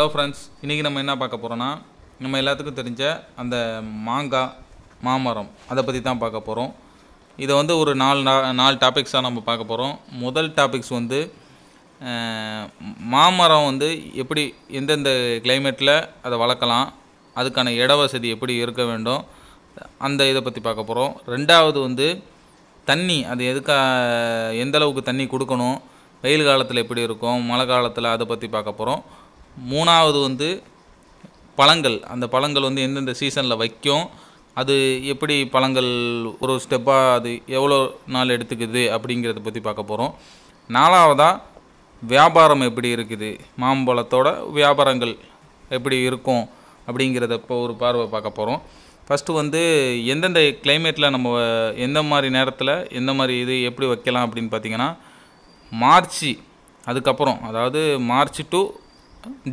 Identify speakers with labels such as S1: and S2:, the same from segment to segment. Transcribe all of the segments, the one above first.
S1: hello friends இன்றைக்கி நம்ம என்ன பார்க்க போகிறோன்னா நம்ம எல்லாத்துக்கும் தெரிஞ்ச அந்த மாங்காய் மாமரம் அதை பற்றி தான் பார்க்க போகிறோம் இதை வந்து ஒரு நாலு நாலு டாபிக்ஸாக நம்ம பார்க்க போகிறோம் முதல் டாபிக்ஸ் வந்து மாமரம் வந்து எப்படி எந்தெந்த கிளைமேட்டில் அதை வளர்க்கலாம் அதுக்கான இட வசதி எப்படி இருக்க வேண்டும் அந்த இதை பற்றி பார்க்க போகிறோம் ரெண்டாவது வந்து தண்ணி அது எதுக்காக எந்தளவுக்கு தண்ணி கொடுக்கணும் வெயில் காலத்தில் எப்படி இருக்கும் மழை காலத்தில் அதை பற்றி பார்க்க போகிறோம் மூணாவது வந்து பழங்கள் அந்த பழங்கள் வந்து எந்தெந்த சீசனில் வைக்கும் அது எப்படி பழங்கள் ஒரு ஸ்டெப்பாக அது எவ்வளோ நாள் எடுத்துக்குது அப்படிங்கிறத பற்றி பார்க்க போகிறோம் நாலாவதாக வியாபாரம் எப்படி இருக்குது மாம்பழத்தோட வியாபாரங்கள் எப்படி இருக்கும் அப்படிங்கிறத இப்போ ஒரு பார்வை பார்க்க போகிறோம் ஃபஸ்ட்டு வந்து எந்தெந்த கிளைமேட்டில் நம்ம எந்த மாதிரி நேரத்தில் எந்த மாதிரி இது எப்படி வைக்கலாம் அப்படின்னு பார்த்திங்கன்னா மார்ச் அதுக்கப்புறம் அதாவது மார்ச் டு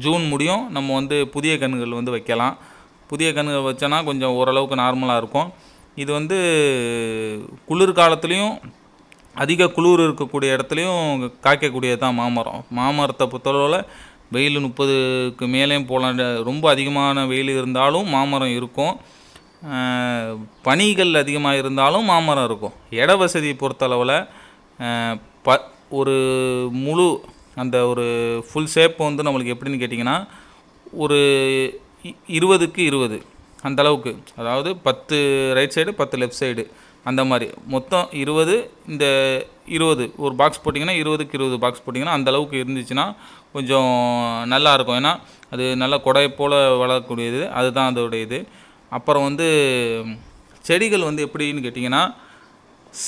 S1: ஜூன் முடியும் நம்ம வந்து புதிய கன்றுகள் வந்து வைக்கலாம் புதிய கன்றுகள் வச்சோன்னா கொஞ்சம் ஓரளவுக்கு நார்மலாக இருக்கும் இது வந்து குளிர் காலத்துலேயும் அதிக குளிர் இருக்கக்கூடிய இடத்துலையும் காய்க்கக்கூடியது தான் மாமரம் மாமரத்தை பொறுத்தளவில் வெயில் முப்பதுக்கு மேலேயும் போகலாம் ரொம்ப அதிகமான வெயில் இருந்தாலும் மாமரம் இருக்கும் பனிகள் அதிகமாக இருந்தாலும் மாமரம் இருக்கும் இட வசதி பொறுத்தளவில் ப ஒரு முழு அந்த ஒரு ஃபுல் ஷேப் வந்து நம்மளுக்கு எப்படின்னு கேட்டிங்கன்னா ஒரு இருபதுக்கு இருபது அந்த அளவுக்கு அதாவது பத்து ரைட் சைடு பத்து லெஃப்ட் சைடு அந்த மாதிரி மொத்தம் இருபது இந்த இருபது ஒரு பாக்ஸ் போட்டிங்கன்னா இருபதுக்கு இருபது பாக்ஸ் போட்டிங்கன்னா அந்த அளவுக்கு இருந்துச்சுன்னா கொஞ்சம் நல்லாயிருக்கும் ஏன்னா அது நல்லா கொடை போல் வளரக்கூடியது அதுதான் அதோடைய இது அப்புறம் வந்து செடிகள் வந்து எப்படின்னு கேட்டிங்கன்னா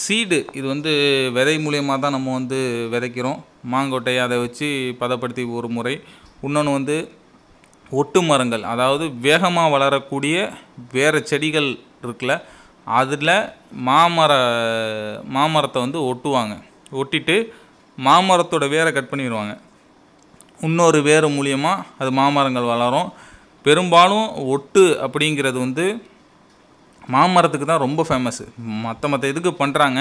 S1: சீடு இது வந்து விதை மூலியமாக தான் நம்ம வந்து விதைக்கிறோம் மாங்கொட்டையை அதை வச்சு பதப்படுத்தி ஒரு முறை இன்னொன்று வந்து ஒட்டு மரங்கள் அதாவது வேகமாக வளரக்கூடிய வேறு செடிகள் இருக்குல்ல அதில் மாமர மாமரத்தை வந்து ஒட்டுவாங்க ஒட்டிட்டு மாமரத்தோட வேரை கட் பண்ணிடுவாங்க இன்னொரு வேறு மூலியமாக அது மாமரங்கள் வளரும் பெரும்பாலும் ஒட்டு அப்படிங்கிறது வந்து மாமரத்துக்கு தான் ரொம்ப ஃபேமஸ்ஸு மற்ற மற்ற இதுக்கு பண்ணுறாங்க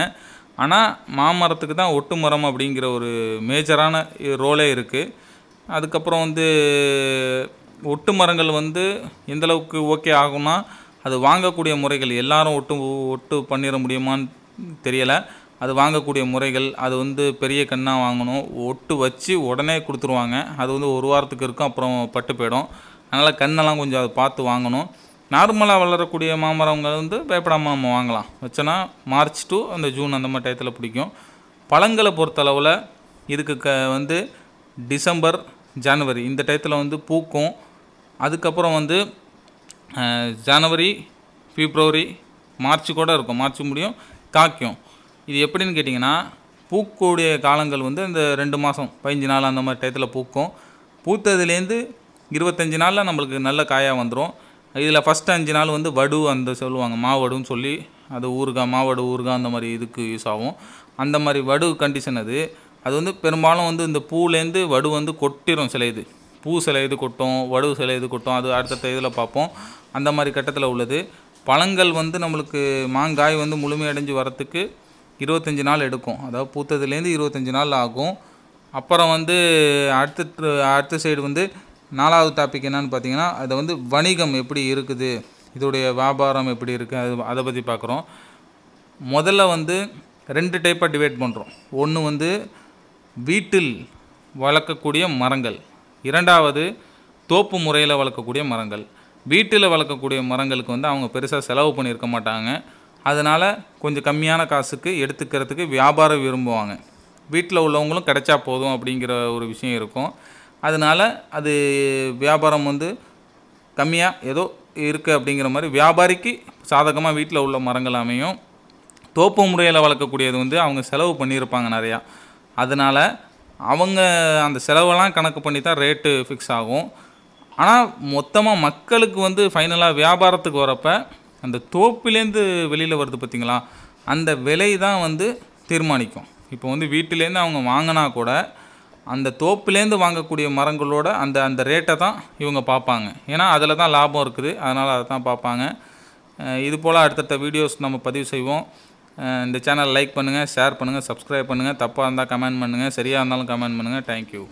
S1: ஆனால் மாமரத்துக்கு தான் ஒட்டு மரம் அப்படிங்கிற ஒரு மேஜரான ரோலே இருக்குது அதுக்கப்புறம் வந்து ஒட்டு மரங்கள் வந்து எந்தளவுக்கு ஓகே ஆகும்னா அது வாங்கக்கூடிய முறைகள் எல்லாரும் ஒட்டு ஒட்டு பண்ணிட முடியுமான்னு தெரியலை அது வாங்கக்கூடிய முறைகள் அது வந்து பெரிய கண்ணாக வாங்கணும் ஒட்டு வச்சு உடனே கொடுத்துருவாங்க அது வந்து ஒரு வாரத்துக்கு இருக்கும் அப்புறம் பட்டு போயிடும் அதனால் கண்ணெல்லாம் கொஞ்சம் அதை பார்த்து வாங்கணும் நார்மலாக வளரக்கூடிய மாமரங்கள் வந்து வேப்படா நம்ம வாங்கலாம் வச்சோன்னா மார்ச் டு அந்த ஜூன் அந்த மாதிரி டயத்தில் பிடிக்கும் பழங்களை பொறுத்தளவில் இதுக்கு க வந்து டிசம்பர் ஜனவரி இந்த டயத்தில் வந்து பூக்கும் அதுக்கப்புறம் வந்து ஜனவரி பிப்ரவரி மார்ச் கூட இருக்கும் மார்ச் முடியும் காய்க்கும் இது எப்படின்னு கேட்டிங்கன்னா பூக்கக்கூடிய காலங்கள் வந்து இந்த ரெண்டு மாதம் பதினஞ்சு நாள் அந்த மாதிரி டயத்தில் பூக்கும் பூத்ததுலேருந்து இருபத்தஞ்சி நாளில் நம்மளுக்கு நல்ல காயாக வந்துடும் இதில் ஃபஸ்ட் அஞ்சு நாள் வந்து வடு அந்த சொல்லுவாங்க மாவடுன்னு சொல்லி அது ஊறுகாய் மாவடு ஊறுகாய் அந்த மாதிரி இதுக்கு யூஸ் ஆகும் அந்த மாதிரி வடு கண்டிஷன் அது அது வந்து பெரும்பாலும் வந்து இந்த பூலேருந்து வடு வந்து கொட்டிடும் சில இது பூ சில இது கொட்டும் வடு சில இது கொட்டும் அது அடுத்தடுத்த இதில் பார்ப்போம் அந்த மாதிரி கட்டத்தில் உள்ளது பழங்கள் வந்து நம்மளுக்கு மாங்காய் வந்து முழுமையடைஞ்சு வரத்துக்கு இருபத்தஞ்சி நாள் எடுக்கும் அதாவது பூத்ததுலேருந்து இருபத்தஞ்சி நாள் ஆகும் அப்புறம் வந்து அடுத்த அடுத்த சைடு வந்து நாலாவது டாபிக் என்னென்னு பார்த்தீங்கன்னா அதை வந்து வணிகம் எப்படி இருக்குது இதோடைய வியாபாரம் எப்படி இருக்குது அது அதை பற்றி பார்க்குறோம் முதல்ல வந்து ரெண்டு டைப்பாக டிவைட் பண்ணுறோம் ஒன்று வந்து வீட்டில் வளர்க்கக்கூடிய மரங்கள் இரண்டாவது தோப்பு முறையில் வளர்க்கக்கூடிய மரங்கள் வீட்டில் வளர்க்கக்கூடிய மரங்களுக்கு வந்து அவங்க பெருசாக செலவு பண்ணியிருக்க மாட்டாங்க அதனால் கொஞ்சம் கம்மியான காசுக்கு எடுத்துக்கிறதுக்கு வியாபாரம் விரும்புவாங்க வீட்டில் உள்ளவங்களும் கிடைச்சா போதும் அப்படிங்கிற ஒரு விஷயம் இருக்கும் அதனால் அது வியாபாரம் வந்து கம்மியாக ஏதோ இருக்குது அப்படிங்கிற மாதிரி வியாபாரிக்கு சாதகமாக வீட்டில் உள்ள மரங்கள் அமையும் தோப்பு முறையில் வளர்க்கக்கூடியது வந்து அவங்க செலவு பண்ணியிருப்பாங்க நிறையா அதனால் அவங்க அந்த செலவெல்லாம் கணக்கு பண்ணி தான் ரேட்டு ஃபிக்ஸ் ஆகும் ஆனால் மொத்தமாக மக்களுக்கு வந்து ஃபைனலாக வியாபாரத்துக்கு வரப்போ அந்த தோப்புலேருந்து வெளியில் வருது பார்த்திங்களா அந்த விலை தான் வந்து தீர்மானிக்கும் இப்போ வந்து வீட்டிலேருந்து அவங்க வாங்கினா கூட அந்த தோப்புலேருந்து வாங்கக்கூடிய மரங்களோட அந்த அந்த ரேட்டை தான் இவங்க பார்ப்பாங்க ஏன்னா அதில் தான் லாபம் இருக்குது அதனால் அதை தான் பார்ப்பாங்க இது போல் அடுத்தடுத்த வீடியோஸ் நம்ம பதிவு செய்வோம் இந்த சேனல் லைக் பண்ணுங்கள் ஷேர் பண்ணுங்கள் சப்ஸ்கிரைப் பண்ணுங்கள் தப்பாக இருந்தால் கமெண்ட் பண்ணுங்கள் சரியாக இருந்தாலும் கமெண்ட் பண்ணுங்கள் தேங்க்யூ